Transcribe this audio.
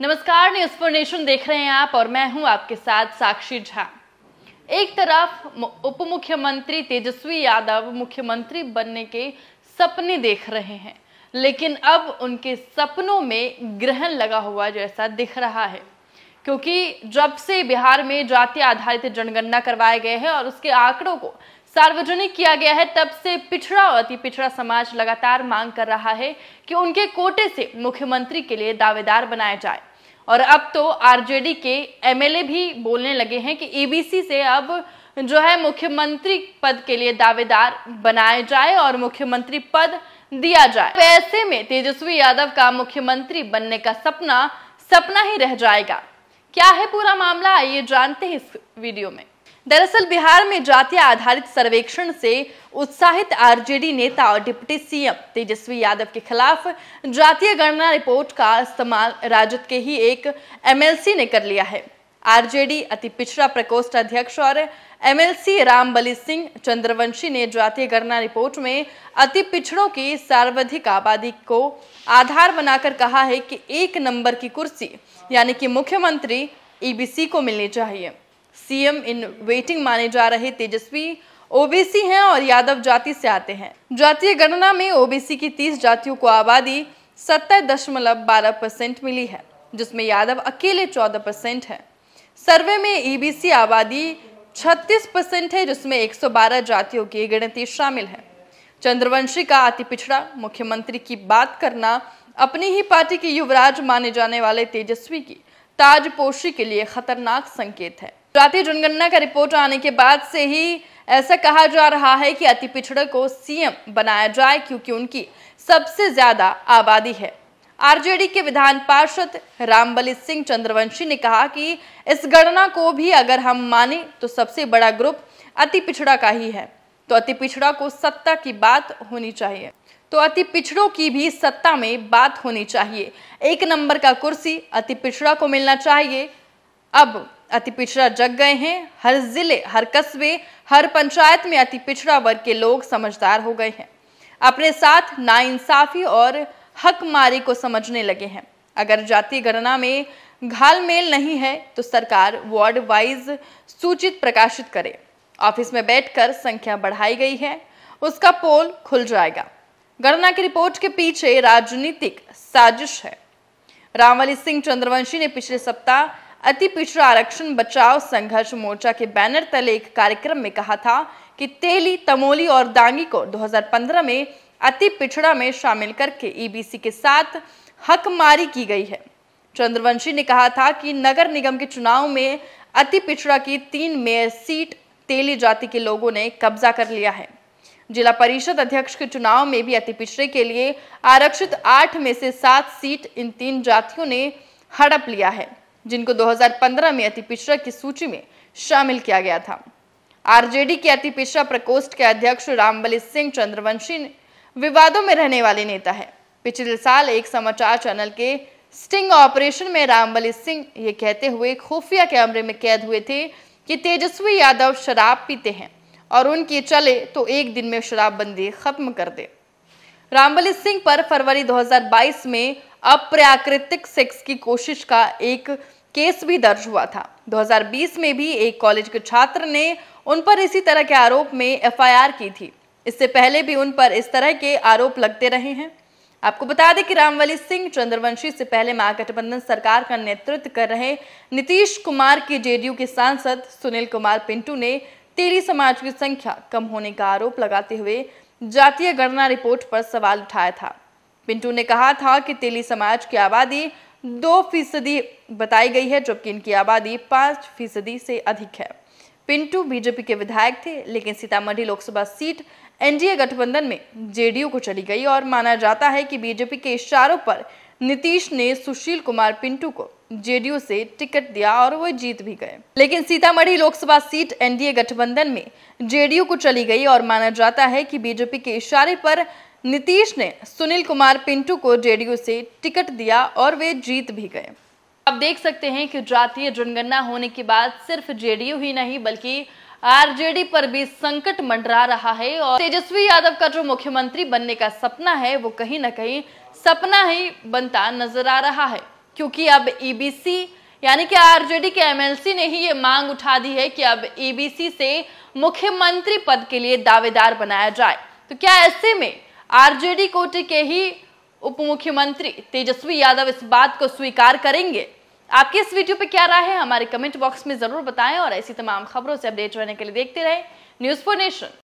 नमस्कार news for nation देख रहे हैं आप और मैं हूं आपके साथ साक्षी झा एक तरफ उप मुख्यमंत्री तेजस्वी यादव मुख्यमंत्री बनने के सपने देख रहे हैं लेकिन अब उनके सपनों में ग्रहण लगा हुआ जैसा दिख रहा है क्योंकि जब से बिहार में जाति आधारित जनगणना करवाए गए हैं और उसके आंकड़ों को सार्वजनिक किया गया है तब से पिछड़ा और अति पिछड़ा समाज लगातार मांग कर रहा है कि उनके कोटे से मुख्यमंत्री के लिए दावेदार बनाया जाए और अब तो आरजेडी के एमएलए भी बोलने लगे हैं कि एबीसी से अब जो है मुख्यमंत्री पद के लिए दावेदार बनाए जाए और मुख्यमंत्री पद दिया जाए तो ऐसे में तेजस्वी यादव का मुख्यमंत्री बनने का सपना सपना ही रह जाएगा क्या है पूरा मामला आइए जानते हैं इस वीडियो में दरअसल बिहार में जातीय आधारित सर्वेक्षण से उत्साहित आरजेडी नेता और डिप्टी सीएम तेजस्वी यादव के खिलाफ जातीय गणना रिपोर्ट का इस्तेमाल राजद के ही एक एमएलसी ने कर लिया है आरजेडी अति पिछड़ा प्रकोष्ठ अध्यक्ष और एमएलसी रामबली सिंह चंद्रवंशी ने जातीय गणना रिपोर्ट में अति पिछड़ों की सर्वाधिक आबादी को आधार बनाकर कहा है कि एक नंबर की कुर्सी यानी कि मुख्यमंत्री ईबीसी को मिलनी चाहिए सीएम इन वेटिंग माने जा रहे तेजस्वी ओबीसी हैं और यादव जाति से आते हैं जातीय गणना में ओबीसी की 30 जातियों को आबादी सत्तर दशमलव बारह परसेंट मिली है जिसमें यादव अकेले 14 परसेंट है सर्वे में ईबीसी आबादी 36 परसेंट है जिसमें 112 जातियों की गिनती शामिल है चंद्रवंशी का अति पिछड़ा मुख्यमंत्री की बात करना अपनी ही पार्टी के युवराज माने जाने वाले तेजस्वी की ताजपोशी के लिए खतरनाक संकेत है जातीय जनगणना का रिपोर्ट आने के बाद से ही ऐसा कहा जा रहा है कि अति पिछड़ों को सीएम बनाया जाए क्योंकि उनकी सबसे ज्यादा आबादी है आरजेडी के विधान पार्षद रामबली सिंह चंद्रवंशी ने कहा कि इस गणना को भी अगर हम माने तो सबसे बड़ा ग्रुप अति पिछड़ा का ही है तो अति पिछड़ा को सत्ता की बात होनी चाहिए तो अति पिछड़ों की भी सत्ता में बात होनी चाहिए एक नंबर का कुर्सी अति पिछड़ा को मिलना चाहिए अब अति पिछड़ा जग गए हैं हर जिले हर कस्बे हर पंचायत में अति पिछड़ा वर्ग के लोग समझदार हो गए हैं अपने साथ नाइंसाफी और हक मारी को समझने लगे हैं अगर जाति गणना में घाल मेल नहीं है तो सरकार वार्ड वाइज सूचित प्रकाशित करे ऑफिस में बैठकर संख्या बढ़ाई गई है उसका पोल खुल जाएगा गणना की रिपोर्ट के पीछे राजनीतिक साजिश है रामवली सिंह चंद्रवंशी ने पिछले सप्ताह अति पिछड़ा आरक्षण बचाव संघर्ष मोर्चा के बैनर तले एक कार्यक्रम में कहा था कि तेली तमोली और दांगी को 2015 में अति पिछड़ा में शामिल करके ईबीसी e के साथ हकमारी की गई है चंद्रवंशी ने कहा था कि नगर निगम के चुनाव में अति पिछड़ा की तीन मेयर सीट तेली जाति के लोगों ने कब्जा कर लिया है जिला परिषद अध्यक्ष के चुनाव में भी अति पिछड़े के लिए आरक्षित आठ में से सात सीट इन तीन जातियों ने हड़प लिया है जिनको 2015 में अति पिछड़ा की सूची में शामिल किया गया था आरजेडी के अति पिछड़ा प्रकोष्ठ के अध्यक्ष रामबली सिंह चंद्रवंशी विवादों में रहने वाले नेता है पिछले साल एक समाचार चैनल के स्टिंग ऑपरेशन में रामबली सिंह ये कहते हुए खुफिया कैमरे में कैद हुए थे कि तेजस्वी यादव शराब पीते हैं और उनकी चले तो एक दिन में शराबबंदी खत्म कर दे रामबली सिंह पर फरवरी 2022 में अप्राकृतिक सेक्स की कोशिश का एक केस भी दर्ज हुआ था 2020 में भी एक कॉलेज के छात्र ने उन पर इसी तरह के आरोप में एफआईआर की थी इससे पहले भी उन पर इस तरह के आरोप लगते रहे हैं आपको बता दें कि रामवली सिंह चंद्रवंशी से पहले महागठबंधन सरकार का नेतृत्व कर रहे नीतीश कुमार के जेडीयू के सांसद सुनील कुमार पिंटू ने तेली समाज की संख्या कम होने का आरोप लगाते हुए जातीय गणना रिपोर्ट पर सवाल उठाया था पिंटू ने कहा था कि तेली समाज की आबादी दो फीसदी बताई गई है जबकि इनकी आबादी पांच फीसदी से अधिक है पिंटू बीजेपी के विधायक थे लेकिन सीतामढ़ी लोकसभा सीट एनडीए गठबंधन में जेडीयू को चली गई और माना जाता है कि बीजेपी के इशारों पर नीतीश ने सुशील कुमार पिंटू को जेडीयू से टिकट दिया और वो जीत भी गए लेकिन सीतामढ़ी लोकसभा सीट एनडीए गठबंधन में जेडीयू को चली गई और माना जाता है कि बीजेपी के इशारे पर नीतीश ने सुनील कुमार पिंटू को जेडीयू से टिकट दिया और वे जीत भी गए आप देख सकते हैं कि जातीय जनगणना होने के बाद सिर्फ जेडीयू ही नहीं बल्कि आरजेडी पर भी संकट मंडरा रहा है और तेजस्वी यादव का जो मुख्यमंत्री बनने का सपना है वो कहीं ना कहीं सपना ही बनता नजर आ रहा है क्योंकि अब ईबीसी e यानी कि आरजेडी के एमएलसी ने ही ये मांग उठा दी है कि अब ईबीसी e से मुख्यमंत्री पद के लिए दावेदार बनाया जाए तो क्या ऐसे में आरजेडी कोटे के ही उप मुख्यमंत्री तेजस्वी यादव इस बात को स्वीकार करेंगे आपकी इस वीडियो पे क्या राय है हमारे कमेंट बॉक्स में जरूर बताएं और ऐसी तमाम खबरों से अपडेट रहने के लिए देखते रहें न्यूज फॉर नेशन